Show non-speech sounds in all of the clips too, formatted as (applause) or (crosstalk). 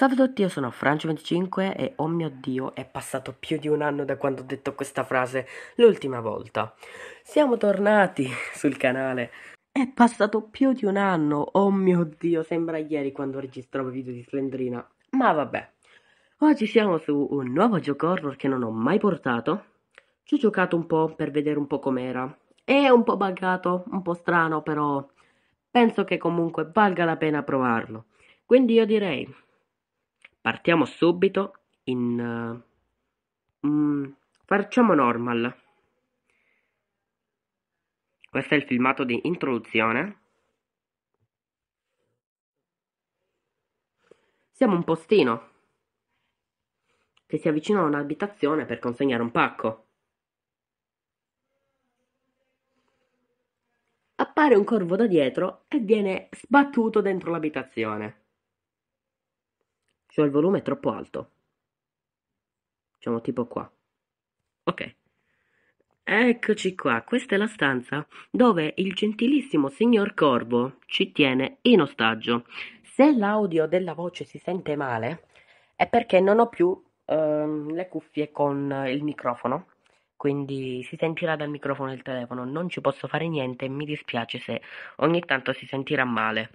Salve a tutti, io sono Francio25 e oh mio dio, è passato più di un anno da quando ho detto questa frase l'ultima volta. Siamo tornati (laughs) sul canale. È passato più di un anno, oh mio dio, sembra ieri quando registravo video di Slendrina. Ma vabbè. Oggi siamo su un nuovo gioco horror che non ho mai portato. Ci ho giocato un po' per vedere un po' com'era. È un po' buggato, un po' strano, però penso che comunque valga la pena provarlo. Quindi io direi Partiamo subito in... Eh, mm, facciamo normal. Questo è il filmato di introduzione. Siamo un postino che si avvicina a un'abitazione per consegnare un pacco. Appare un corvo da dietro e viene sbattuto dentro l'abitazione. Cioè il volume è troppo alto. Diciamo tipo qua. Ok. Eccoci qua, questa è la stanza dove il gentilissimo signor Corvo ci tiene in ostaggio. Se l'audio della voce si sente male è perché non ho più ehm, le cuffie con il microfono, quindi si sentirà dal microfono del telefono, non ci posso fare niente, mi dispiace se ogni tanto si sentirà male.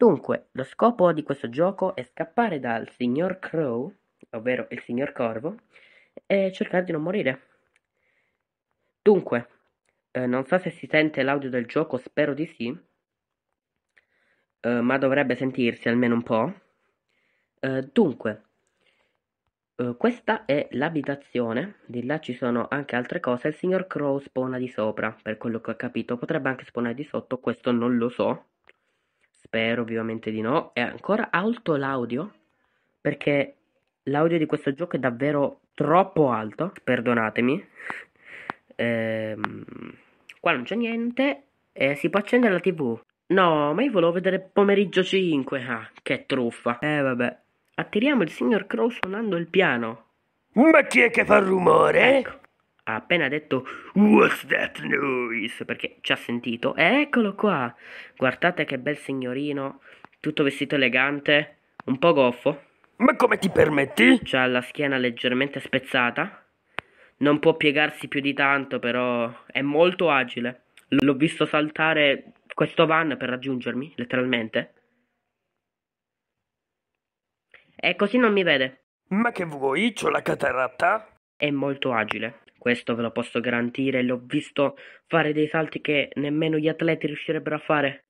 Dunque, lo scopo di questo gioco è scappare dal signor Crow, ovvero il signor Corvo, e cercare di non morire. Dunque, eh, non so se si sente l'audio del gioco, spero di sì, eh, ma dovrebbe sentirsi almeno un po'. Eh, dunque, eh, questa è l'abitazione, di là ci sono anche altre cose, il signor Crow spona di sopra, per quello che ho capito, potrebbe anche spawnare di sotto, questo non lo so. Spero vivamente di no. È ancora alto l'audio? Perché l'audio di questo gioco è davvero troppo alto. Perdonatemi. Ehm, qua non c'è niente. E eh, si può accendere la tv. No, ma io volevo vedere pomeriggio 5. Ah, che truffa. Eh, vabbè. Attiriamo il signor Crow suonando il piano. Ma chi è che fa rumore? Eh? Ecco ha appena detto What's that noise? Perché ci ha sentito. Eccolo qua! Guardate che bel signorino, tutto vestito elegante, un po' goffo. Ma come ti permetti? C'ha la schiena leggermente spezzata. Non può piegarsi più di tanto, però è molto agile. L'ho visto saltare questo van per raggiungermi, letteralmente. E così non mi vede. Ma che vuoi? C'ho la cataratta? È molto agile. Questo ve lo posso garantire, l'ho visto fare dei salti che nemmeno gli atleti riuscirebbero a fare.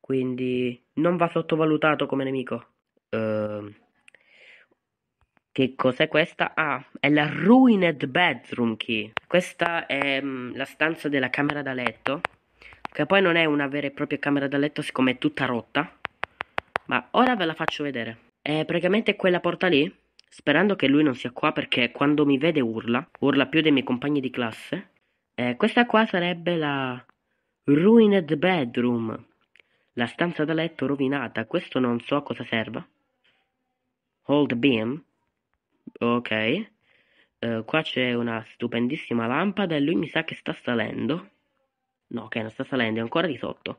Quindi non va sottovalutato come nemico. Uh, che cos'è questa? Ah, è la Ruined Bedroom Key. Questa è mh, mm, la stanza della camera da letto, che poi non è una vera e propria camera da letto siccome è tutta rotta. Ma ora ve la faccio vedere. È praticamente quella porta lì sperando che lui non sia qua perché quando mi vede urla, urla più dei miei compagni di classe. Eh, questa qua sarebbe la Ruined Bedroom, la stanza da letto rovinata, questo non so a cosa serva. Hold beam, ok. Eh, qua c'è una stupendissima lampada e lui mi sa che sta salendo. No, che non sta salendo, è ancora di sotto.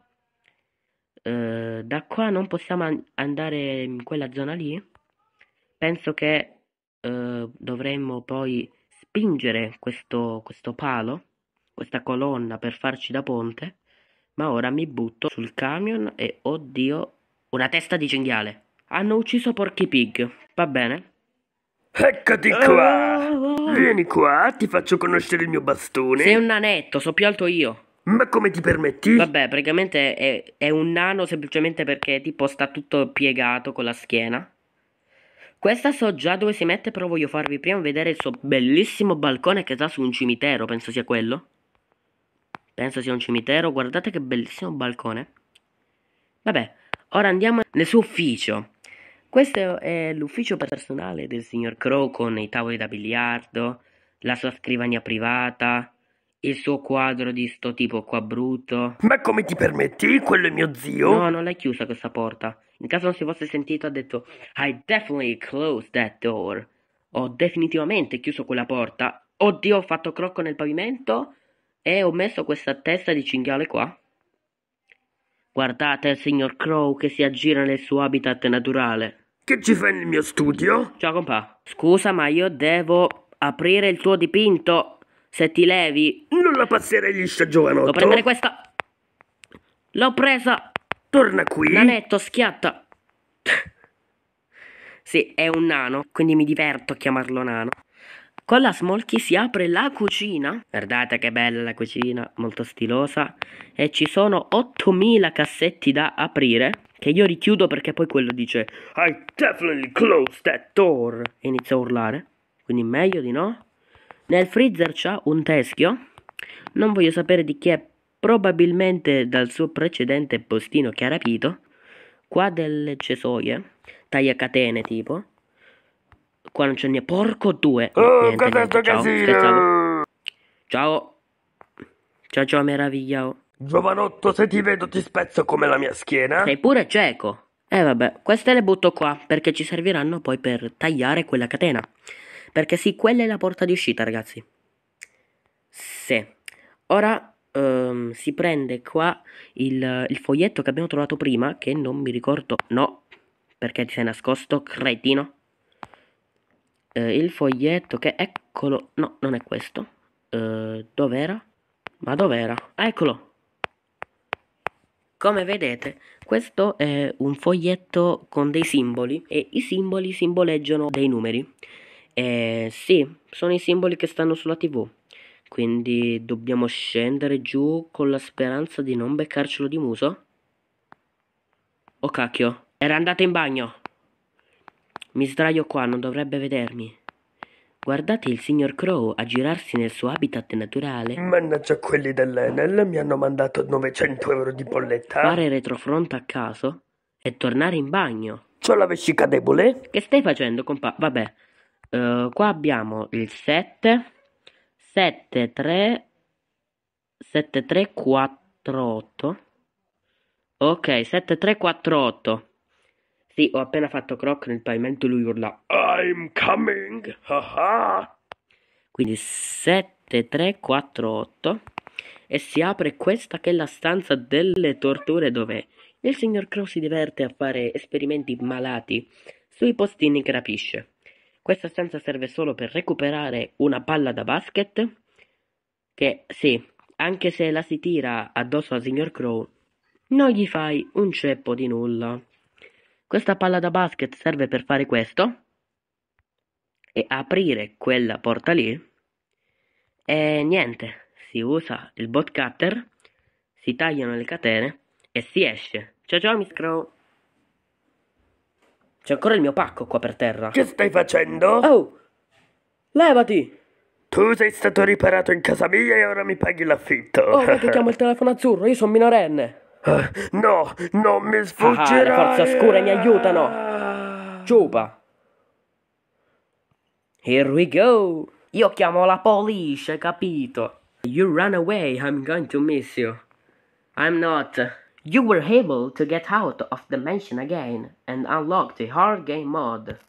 Eh, da qua non possiamo andare in quella zona lì? penso che eh, dovremmo poi spingere questo, questo palo, questa colonna per farci da ponte, ma ora mi butto sul camion e oddio, una testa di cinghiale. Hanno ucciso Porky Pig, va bene? Eccoti oh, qua! Oh, oh. Vieni qua, ti faccio conoscere il mio bastone. Sei un nanetto, so più alto io. Ma come ti permetti? Vabbè, praticamente è, è un nano semplicemente perché tipo sta tutto piegato con la schiena. Questa so già dove si mette, però voglio farvi prima vedere il suo bellissimo balcone che dà su un cimitero, penso sia quello. Penso sia un cimitero, guardate che bellissimo balcone. Vabbè, ora andiamo nel suo ufficio. Questo è l'ufficio personale del signor Crow con i tavoli da biliardo, la sua scrivania privata, il suo quadro di sto tipo qua brutto. Ma come ti permetti? Quello è mio zio. No, non l'hai chiusa questa porta. In caso non si fosse sentito ha detto I definitely closed that door. Ho definitivamente chiuso quella porta. Oddio, ho fatto crocco nel pavimento e ho messo questa testa di cinghiale qua. Guardate il signor Crow che si aggira nel suo habitat naturale. Che ci fai nel mio studio? Ciao compà. Scusa, ma io devo aprire il tuo dipinto. Se ti levi. Non la passerei liscia, giovanotto. Devo prendere questa. L'ho presa. Torna qui. Nanetto, schiatta. sì, è un nano, quindi mi diverto a chiamarlo nano. Con la smolchi si apre la cucina. Guardate che bella la cucina, molto stilosa. E ci sono 8000 cassetti da aprire. Che io richiudo perché poi quello dice I definitely closed that door. E inizia a urlare. Quindi meglio di no. Nel freezer c'è un teschio. Non voglio sapere di chi è Probabilmente dal suo precedente postino che ha rapito, qua delle cesoie, tagliacatene tipo. Qua non c'è niente. Porco due! Oh, niente, niente. Ciao, scherzavo. Ciao. Ciao ciao meravigliao. Oh. Giovanotto, se ti vedo ti spezzo come la mia schiena. Sei pure cieco. E eh, vabbè, queste le butto qua perché ci serviranno poi per tagliare quella catena. Perché sì, quella è la porta di uscita, ragazzi. Sì. Ora um, si prende qua il, il foglietto che abbiamo trovato prima, che non mi ricordo, no, perché ti sei nascosto, cretino. Eh, il foglietto che, eccolo, no, non è questo. Eh, dov'era? Ma dov'era? Ah, eccolo! Come vedete, questo è un foglietto con dei simboli e i simboli simboleggiano dei numeri. Eh, sì, sono i simboli che stanno sulla tv. Quindi dobbiamo scendere giù con la speranza di non beccarcelo di muso? Oh cacchio, era andata in bagno! Mi sdraio qua, non dovrebbe vedermi. Guardate il signor Crow a girarsi nel suo habitat naturale. Mannaggia quelli dell'Enel, mi hanno mandato 900 euro di bolletta. Fare retrofronte a caso e tornare in bagno. C'ho la vescica debole? Che stai facendo, compa? Vabbè. Uh, qua abbiamo il 7, 7348. ok 7348. sì ho appena fatto croc nel pavimento e lui urla I'm coming Aha! quindi 7348 e si apre questa che è la stanza delle torture dove il signor Crow si diverte a fare esperimenti malati sui postini che rapisce. Questa stanza serve solo per recuperare una palla da basket che sì, anche se la si tira addosso al signor Crow, non gli fai un ceppo di nulla. Questa palla da basket serve per fare questo e aprire quella porta lì. E niente, si usa il bot cutter, si tagliano le catene e si esce. Ciao ciao Miss Crow! C'è ancora il mio pacco qua per terra. Che stai facendo? Oh! Levati! Tu sei stato riparato in casa mia e ora mi paghi l'affitto. Oh, ma chiamo il telefono azzurro, io sono minorenne. (laughs) Ah, no, non mi sfuggirai. Ah, le forze oscure mi aiutano. Ciupa. Here we go. Io chiamo la police, capito? You run away, I'm going to miss you. I'm not. You were able to get out of the mansion again and unlock the hard game mode.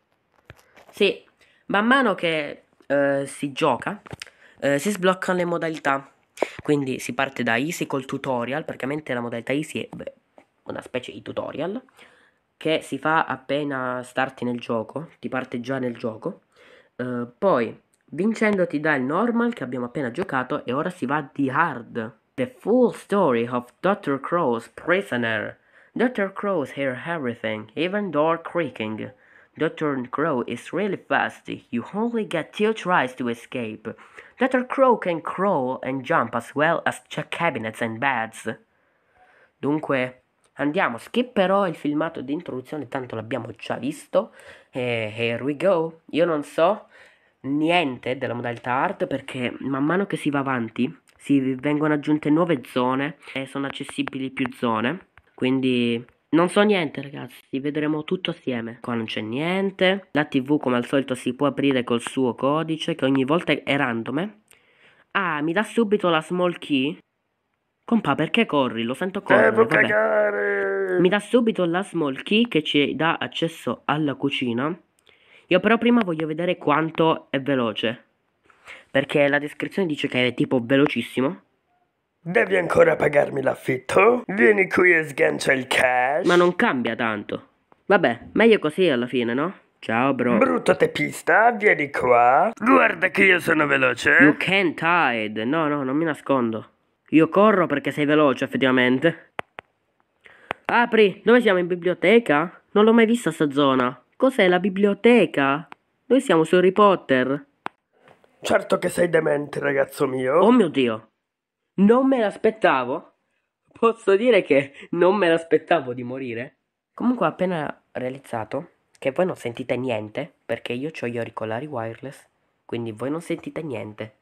Sì, man mano che eh, si gioca eh, si sbloccano le modalità. Quindi si parte da Easy col tutorial, praticamente la modalità Easy è beh, una specie di tutorial che si fa appena starti nel gioco, ti parte già nel gioco. Eh, poi vincendo ti dà il normal che abbiamo appena giocato e ora si va di hard the full story of Dr. Crow's prisoner. Dr. Crow hears everything, even door creaking. Dr. Crow is really fast. You only get two tries to escape. Dr. Crow can crawl and jump as well as check cabinets and beds. Dunque, andiamo, skipperò il filmato di introduzione, tanto l'abbiamo già visto. E here we go. Io non so niente della modalità art perché man mano che si va avanti si vengono aggiunte nuove zone e sono accessibili più zone. Quindi non so niente ragazzi, vedremo tutto assieme. Qua non c'è niente. La TV come al solito si può aprire col suo codice che ogni volta è random. Ah, mi dà subito la small key? Compà, perché corri? Lo sento correre. Devo vabbè. cagare! Mi dà subito la small key che ci dà accesso alla cucina. Io però prima voglio vedere quanto è veloce. Perché la descrizione dice che è tipo velocissimo. Devi ancora pagarmi l'affitto? Vieni qui e sgancia il cash. Ma non cambia tanto. Vabbè, meglio così alla fine, no? Ciao, bro. Brutto tepista, vieni qua. Guarda che io sono veloce. You can't hide. No, no, non mi nascondo. Io corro perché sei veloce, effettivamente. Apri, dove siamo? In biblioteca? Non l'ho mai vista sta zona. Cos'è la biblioteca? Noi siamo su Harry Potter. Certo che sei demente, ragazzo mio. Oh mio Dio, non me l'aspettavo. Posso dire che non me l'aspettavo di morire. Comunque ho appena realizzato che voi non sentite niente, perché io ho gli auricolari wireless, quindi voi non sentite niente.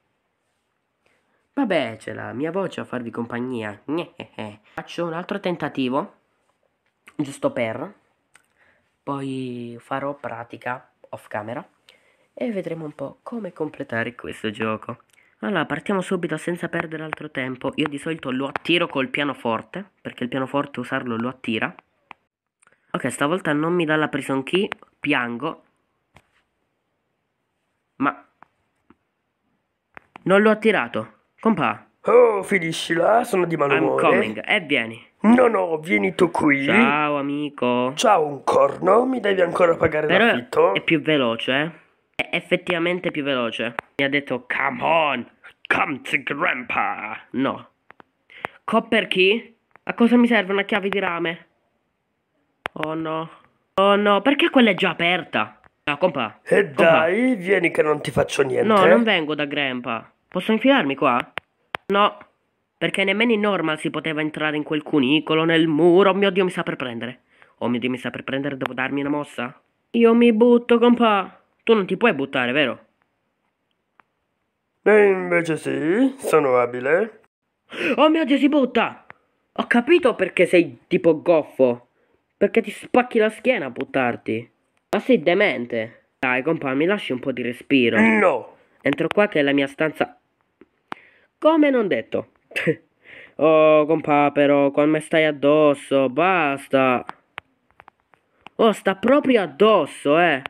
Vabbè, c'è la mia voce a farvi compagnia. (laughs) Faccio un altro tentativo, giusto per. Poi farò pratica off camera e vedremo un po' come completare questo gioco. Allora, partiamo subito senza perdere altro tempo. Io di solito lo attiro col pianoforte, perché il pianoforte usarlo lo attira. Ok, stavolta non mi dà la prison key, piango. Ma... Non l'ho attirato. Compà. Oh, finiscila, sono di malumore. I'm coming, e eh, vieni. No, no, vieni tu qui. Ciao, amico. Ciao, un corno, mi devi ancora pagare Però l'affitto. è più veloce, eh è effettivamente più veloce. Mi ha detto, come on, come to grandpa. No. Copper key? A cosa mi serve una chiave di rame? Oh no. Oh no, perché quella è già aperta? No, compa. E eh dai, vieni che non ti faccio niente. No, non eh. vengo da grandpa. Posso infilarmi qua? No. Perché nemmeno in normal si poteva entrare in quel cunicolo, nel muro. Oh mio Dio, mi sa per prendere. Oh mio Dio, mi sa per prendere, devo darmi una mossa? Io mi butto, compa. Tu non ti puoi buttare, vero? Beh, invece sì, sono abile. Oh mio Dio, si butta! Ho capito perché sei tipo goffo. Perché ti spacchi la schiena a buttarti. Ma sei demente. Dai, compa, mi lasci un po' di respiro. No! Entro qua che è la mia stanza... Come non detto. (laughs) oh, compa, però, come stai addosso? Basta. Oh, sta proprio addosso, eh.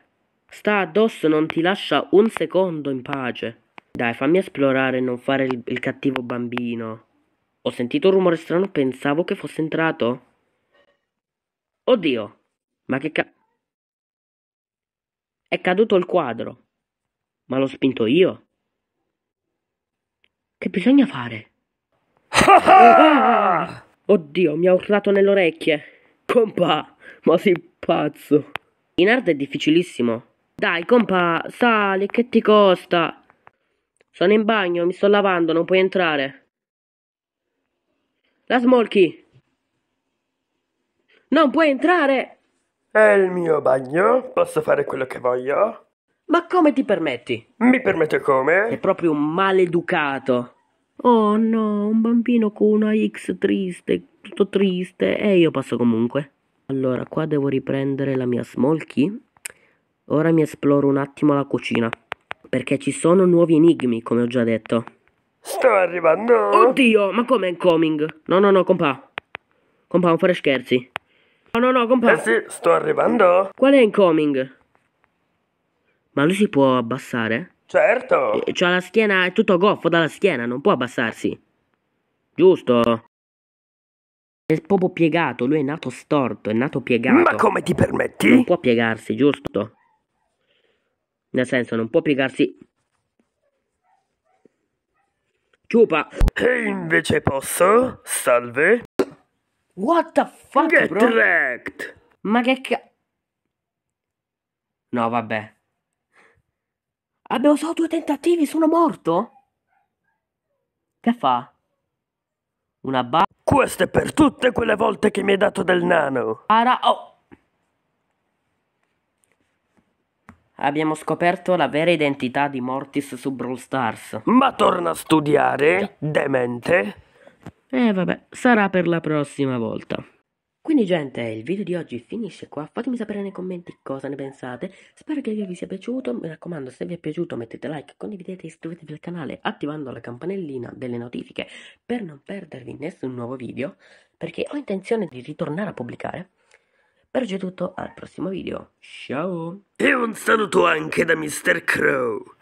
Sta addosso non ti lascia un secondo in pace. Dai, fammi esplorare e non fare il, il cattivo bambino. Ho sentito un rumore strano, pensavo che fosse entrato. Oddio, ma che ca... È caduto il quadro. Ma l'ho spinto io. Che bisogna fare? Ah! (laughs) Oddio, mi ha urlato nelle orecchie. Compà, ma sei pazzo. In arte è difficilissimo. Dai, compa, sali, che ti costa? Sono in bagno, mi sto lavando, non puoi entrare. La smolchi. Non puoi entrare! È il mio bagno, posso fare quello che voglio? Ma come ti permetti? Mi permette come? È proprio un maleducato. Oh no, un bambino con una X triste, tutto triste, e eh, io passo comunque. Allora, qua devo riprendere la mia smolky Ora mi esploro un attimo la cucina, perché ci sono nuovi enigmi, come ho già detto. Sto arrivando! Oddio, ma com'è in coming? No, no, no, compa. Compà, non fare scherzi. No, no, no, compà. Eh sì, sto arrivando. Qual è incoming? Ma lui si può abbassare? Certo. Cioè la schiena, è tutto goffo dalla schiena, non può abbassarsi. Giusto. È proprio piegato, lui è nato storto, è nato piegato. Ma come ti permetti? Non può piegarsi, giusto? Nel senso, non può piegarsi. Ciupa! E invece posso? Salve? What the fuck, Get bro? Wrecked. Ma che ca... No, vabbè. Abbiamo solo due tentativi, sono morto? Che fa? Una ba... Questo è per tutte quelle volte che mi hai dato del nano. Ara... Oh! Abbiamo scoperto la vera identità di Mortis su Brawl Stars. Ma torna a studiare, demente. Eh vabbè, sarà per la prossima volta. Quindi gente, il video di oggi finisce qua, fatemi sapere nei commenti cosa ne pensate, spero che il video vi sia piaciuto, mi raccomando se vi è piaciuto mettete like, condividete e iscrivetevi al canale attivando la campanellina delle notifiche per non perdervi nessun nuovo video, perché ho intenzione di ritornare a pubblicare per oggi è tutto, al prossimo video. Ciao! E un saluto anche da Mr. Crow!